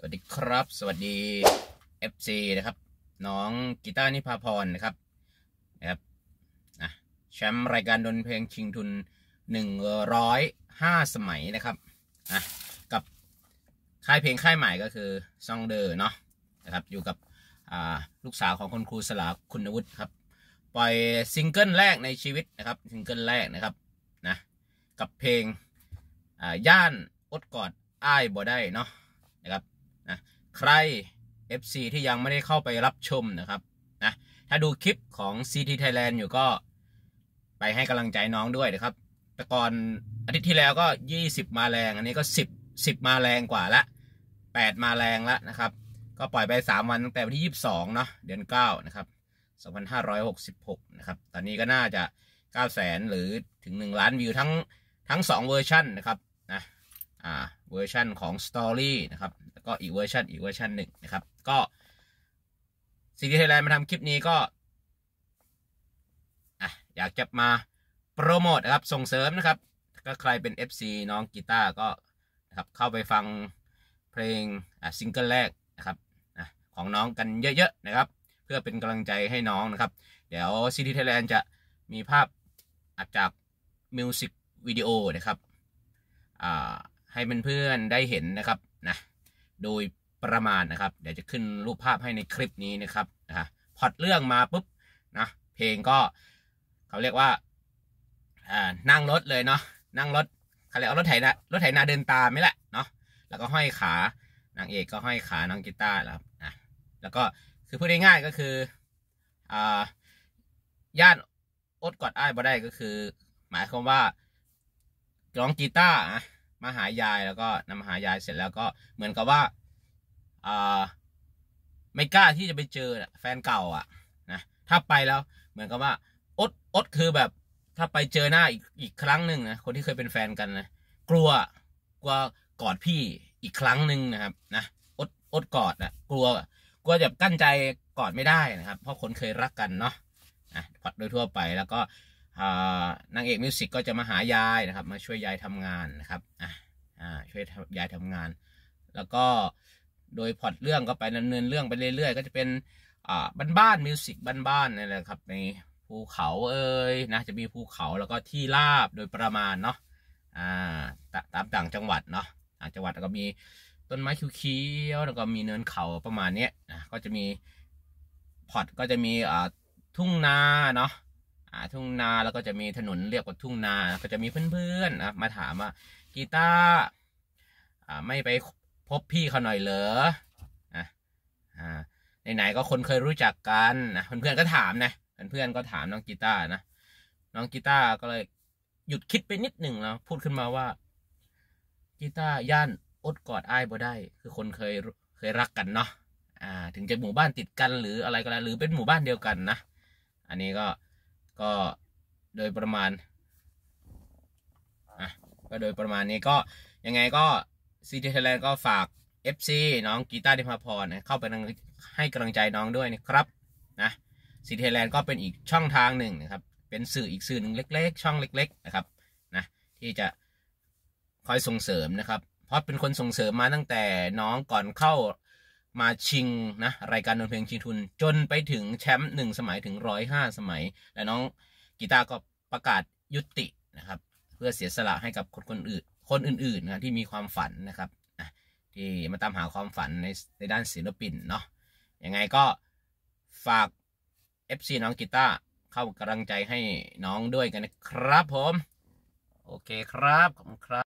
สวัสดีครับ สวัสดี FC นะครับน้องกีตาร์นิพาพรนะครับนะครับนะแชมป์รายการดนเพลงชิงทุน105สมัยนะครับนะกับค่ายเพลงค่ายใหม่ก็คือซองเดอร์เนาะนะครับ อยู่กับลูกสาวของคุณครูสลาคุณวุฒิครับ ปล่อยซิงเกิลแรกในชีวิตนะครับ ซิงเกิลแรกนะครับนะกับเพลงย่านอดกอดอ้ายบ่ได้เนาะนะครับนะใคร FC ที่ยังไม่ได้เข้าไปรับชมนะครับนะถ้าดูคลิปของ CT Thailand อยู่ก็ ไปให้กำลังใจน้องด้วยนะครับ แต่ก่อนอาทิตย์ที่แล้วก็ 20 มาแรง อันนี้ก็ 10 10มาแรงกว่าละ 8 มาแรงละนะครับ ก็ปล่อยไป 3 วันตั้งแต่วันที่ 22 เนาะ เดือน9 นะครับ 2566 นะครับ ตอนนี้ก็น่าจะ9แสนหรือถึง 1 ล้านวิวทั้งทั้ง2เวอร์ชันนะครับนะอ่าเวอร์ชันของ Story นะครับก็อีกเวอร์ชันอีกเวอร์ชันหนึ่งนะครับ ก็ซีดีไทยแลนด์มาทำคลิปนี้ก็อ่ะอยากจะมาโปรโมทนะครับส่งเสริมนะครับก็ใครเป็น FC น้องกีตาร์ก็นะครับเข้าไปฟังเพลง อ่ะ ซิงเกิลแรกนะครับอ่ะของน้องกันเยอะๆนะครับ เพื่อเป็นกำลังใจให้น้องนะครับ เดี๋ยวซีดีไทยแลนด์จะมีภาพอัดจากมิวสิกวิดีโอนะครับให้เพื่อนๆได้เห็นนะครับนะโดยประมาณนะครับ เดี๋ยวจะขึ้นรูปภาพให้ในคลิปนี้นะครับนะพอดเรื่องมาปุ๊บนะเพลงก็เขาเรียกว่าอ่า นั่งรถเลยเนาะนั่งรถเขาเรียกรถไถนารถไถนาเดินตามไม่แหละเนาะแล้วก็ห้อยขานางเอกก็ห้อยขานางกีตาร์แล้วนะ แล้วก็คือพูดง่ายๆก็คืออ่าญาติอดกอดอ้ายบ่ได้ก็คือ หมายความว่าร้องกีตาร์นะมาหายายแล้วก็นำหายายเสร็จแล้วก็เหมือนกับว่าอ่าไม่กล้าที่จะไปเจอแฟนเก่า อ่ะนะถ้าไปแล้วเหมือนกับว่า อดอดคือแบบ ถ้าไปเจอหน้าอีกอีกครั้งหนึ่งนะคนที่เคยเป็นแฟนกันนะกลัวกลัวกอดพี่อีกครั้งหนึ่งนะครับ นะอดอดกอดนะกลัว กลัวจะกั้นใจกอดไม่ได้นะครับเพราะคนเคยรักกันเนาะนะพอดโดยทั่วไปแล้วก็นางเอกมิวสิกก็จะมาหายายนะครับ มาช่วยยายทำงานนะครับอ่าช่วยยายทำงาน แล้วก็โดยพอดเรื่องก็ไปดำเนินเรื่องไปเรื่อย ๆ ก็จะเป็นบ้านบ้านมิวสิกบ้านบ้านนี่แหละครับ ในภูเขาเอ้ยนะจะมีภูเขาแล้วก็ที่ราบโดยประมาณเนาะอ่าตามต่างจังหวัดเนาะต่างจังหวัดก็มีต้นไม้เขียวๆแล้วก็มีเนินเขาประมาณนี้นะก็จะมีพอดก็จะมีอ่าทุ่งนาเนาะทุ่งนาแล้วก็จะมีถนนเรียกว่าทุ่งนา ก็จะมีเพื่อน ๆนะมาถามว่ากีตาร์ไม่ไปพบพี่เขาหน่อยเหรออ่าไหนๆก็คนเคยรู้จักกันนะเพื่อนๆก็ถามนะเพื่อนๆก็ถามน้องกีตาร์นะน้องกีตาร์ก็เลยหยุดคิดไปนิดหนึ่งแล้วพูดขึ้นมาว่ากีตาร์ย่านอดกอดอ้ายบ่ได้ คือคนเคยเคยรักกันเนาะอ่า ถึงจะหมู่บ้านติดกัน หรืออะไรก็แล้วหรือเป็นหมู่บ้านเดียวกันนะอันนี้ก็ก็โดยประมาณอ่ะก็โดยประมาณนี้ก็ยังไงก็ซีเทเลนก็ฝาก FC น้องกีตาร์ดิพาพรเข้าไปให้กำลังใจน้องด้วยนะครับนะซีเทเลนก็เป็นอีกช่องทางหนึ่งนะครับเป็นสื่ออีกสื่อหนึ่งเล็กๆช่องเล็กๆนะครับนะที่จะคอยส่งเสริมนะครับเพราะเป็นคนส่งเสริมมาตั้งแต่น้องก่อนเข้ามาชิง นะ รายการดนเพลงชิงทุนจนไปถึงแชมป์หนึ่งสมัยถึงร้อยห้าสมัย และน้องกีตาร์ก็ประกาศยุตินะครับ เพื่อเสียสละให้กับคนคนอื่น คนอื่นๆนะที่มีความฝันนะครับ ที่มาตามหาความฝันในในด้านศิลปินเนาะยังไงก็ฝาก FC น้องกีตาร์เข้ากำลังใจให้น้องด้วยกันนะครับผมโอเคครับ ขอบคุณครับ